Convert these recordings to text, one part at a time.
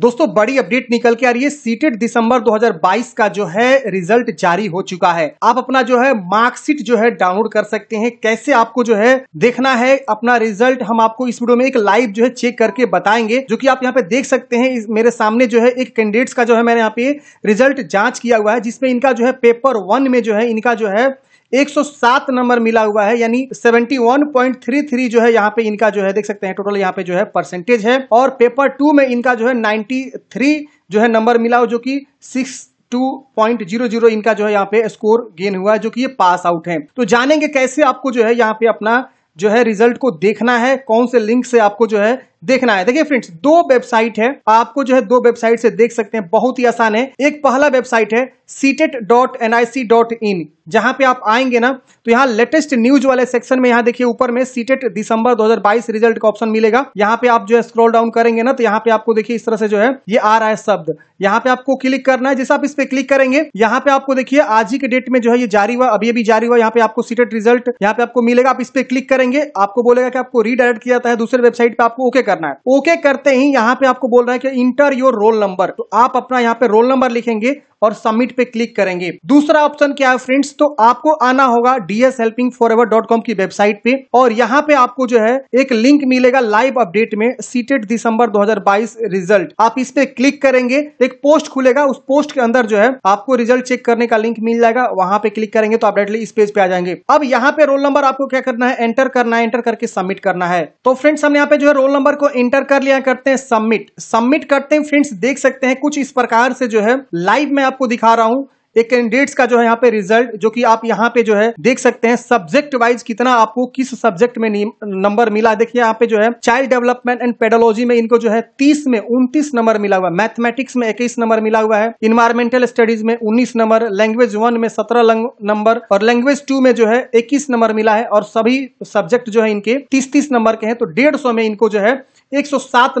दोस्तों बड़ी अपडेट निकल के आ रही है सीटेट दिसंबर 2022 का जो है रिजल्ट जारी हो चुका है आप अपना जो है मार्कशीट जो है डाउनलोड कर सकते हैं कैसे आपको जो है देखना है अपना रिजल्ट हम आपको इस वीडियो में एक लाइव जो है चेक करके बताएंगे जो कि आप यहाँ पे देख सकते हैं मेरे सामने जो है एक कैंडिडेट्स का जो है मैंने यहाँ पे रिजल्ट जांच किया हुआ है जिसमें इनका जो है पेपर वन में जो है इनका जो है 107 नंबर मिला हुआ है यानी 71.33 जो है यहाँ पे इनका जो है देख सकते हैं टोटल यहाँ पे जो है परसेंटेज है और पेपर टू में इनका जो है 93 जो है नंबर मिला हुआ जो कि six two point zero zero इनका जो है यहाँ पे स्कोर गेन हुआ है जो कि ये पास आउट है तो जानेंगे कैसे आपको जो है यहाँ पे अपना जो है रिजल्ट को देखना है कौन से लिंक से आपको जो है देखना है देखिए फ्रेंड्स दो वेबसाइट है आपको जो है दो वेबसाइट से देख सकते हैं बहुत ही आसान है एक पहला वेबसाइट है CTET dot N I C dot in जहां पे आप आएंगे ना तो यहाँ लेटेस्ट न्यूज वाले सेक्शन में यहाँ देखिए ऊपर में सीटेट दिसंबर 2022 रिजल्ट का ऑप्शन मिलेगा यहाँ पे आप जो है स्क्रॉल डाउन करेंगे ना तो यहाँ पे आपको देखिए इस तरह से जो है ये आ रहा है शब्द यहाँ पे आपको क्लिक करना है जैसे आप इस पे क्लिक करेंगे यहाँ पे आपको देखिए आज ही के डेट में जो है ये जारी हुआ अभी अभी जारी हुआ यहाँ पे आपको सीटेट रिजल्ट यहाँ पे आपको मिलेगा आप इस पे क्लिक करेंगे आपको बोलेगा कि आपको रीडायरेक्ट किया जाता है दूसरे वेबसाइट पे आपको ओके कर करना है ओके करते ही यहाँ पे आपको बोल रहा है कि इंटर योर रोल नंबर तो आप अपना यहाँ पे रोल नंबर लिखेंगे और सबमिट पे क्लिक करेंगे दूसरा ऑप्शन क्या है फ्रेंड्स तो आपको आना होगा डीएस हेल्पिंग की वेबसाइट पे और यहाँ पे आपको जो है एक लिंक मिलेगा लाइव अपडेट में सीटेट दिसंबर 2022 रिजल्ट आप इस पे क्लिक करेंगे एक पोस्ट खुलेगा उस पोस्ट के अंदर जो है आपको रिजल्ट चेक करने का लिंक मिल जाएगा वहां पे क्लिक करेंगे तो आप डायरेक्टली इस पेज पे आ जाएंगे अब यहाँ पे रोल नंबर आपको क्या करना है एंटर करना है एंटर करके सबमिट करना है तो फ्रेंड्स हम यहाँ पे जो है रोल नंबर को एंटर कर लिया करते हैं सबमिट सबमिट करते हैं फ्रेंड्स देख सकते हैं कुछ इस प्रकार से जो है लाइव में आप आपको दिखा रहा हूं एक कैंडिडेट्स का जो है यहाँ पे रिजल्ट जो कि आप यहाँ पे जो है देख सकते हैं सब्जेक्ट वाइज कितना आपको किस सब्जेक्ट में नंबर मिला देखिए यहाँ पे जो है चाइल्ड डेवलपमेंट एंड पेडोलॉजी में इनको जो है 30 में 29 नंबर मिला हुआ है मैथमेटिक्स में 21 नंबर मिला हुआ है इन्वायरमेंटल स्टडीज में उन्नीस नंबर लैंग्वेज वन में सत्रह नंबर और लैंग्वेज टू में जो है इक्कीस नंबर मिला है और सभी सब्जेक्ट जो है इनके तीस तीस नंबर के हैं तो डेढ़ में इनको जो है एक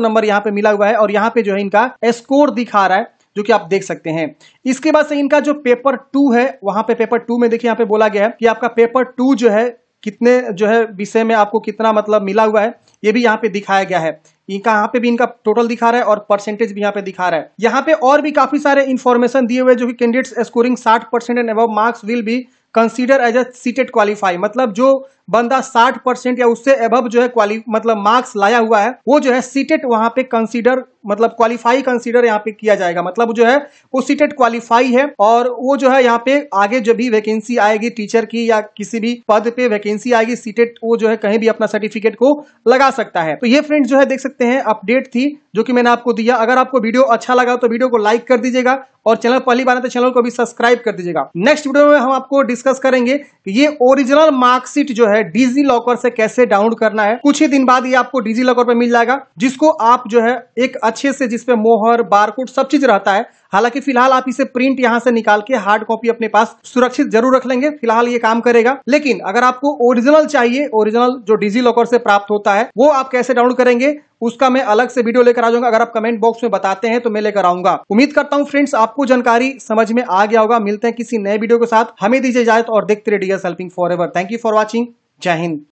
नंबर यहाँ पे मिला हुआ है और यहाँ पे जो है इनका स्कोर दिखा रहा है जो कि आप देख सकते हैं इसके बाद से इनका जो पेपर टू है वहां पे पेपर टू में देखिए यहाँ पे बोला गया है कि आपका पेपर टू जो है कितने जो है विषय में आपको कितना मतलब मिला हुआ है ये भी यहाँ पे दिखाया गया है इनका यहाँ पे भी इनका टोटल दिखा रहा है और परसेंटेज भी यहाँ पे दिखा रहा है यहाँ पे और भी काफी सारे इन्फॉर्मेशन दिए हुए जो कि candidates scoring 60 percent and above marks will be consider as a CTET qualify मतलब जो बंदा 60 परसेंट या उससे अब जो है क्वालि मतलब मार्क्स लाया हुआ है वो जो है सीटेट वहां पे कंसीडर मतलब क्वालिफाई कंसीडर यहाँ पे किया जाएगा मतलब जो है वो सीटेट क्वालिफाई है और वो जो है यहाँ पे आगे जो भी वैकेंसी आएगी टीचर की या किसी भी पद पे वैकेंसी आएगी सीटेट वो जो है कहीं भी अपना सर्टिफिकेट को लगा सकता है तो ये फ्रेंड जो है देख सकते हैं अपडेट थी जो कि मैंने आपको दिया अगर आपको वीडियो अच्छा लगा तो वीडियो को लाइक कर दीजिएगा और चैनल पहली बार तो चैनल को भी सब्सक्राइब कर दीजिएगा नेक्स्ट वीडियो में हम आपको डिस्कस करेंगे कि ये ओरिजिनल मार्कशीट जो है है डिजी लॉकर से कैसे डाउनलोड करना है कुछ ही दिन बाद ये आपको डिजी लॉकर पर मिल जाएगा जिसको आप जो है एक अच्छे से जिसपे मोहर बारकोड सब चीज रहता है हालांकि फिलहाल आप इसे प्रिंट यहां से निकाल के हार्ड कॉपी अपने पास सुरक्षित जरूर रख लेंगे फिलहाल ये काम करेगा लेकिन अगर आपको ओरिजिनल चाहिए ओरिजिनल जो डिजी लॉकर से प्राप्त होता है वो आप कैसे डाउनलोड करेंगे उसका मैं अलग से वीडियो लेकर आ जाऊंगा अगर आप कमेंट बॉक्स में बताते हैं तो मैं लेकर आऊंगा उम्मीद करता हूँ फ्रेंड्स आपको जानकारी समझ में आ गया होगा मिलते हैं किसी नए वीडियो के साथ हमें दीजिए इजाजत और देखते रहिए helping for ever thank you for watching जय हिंद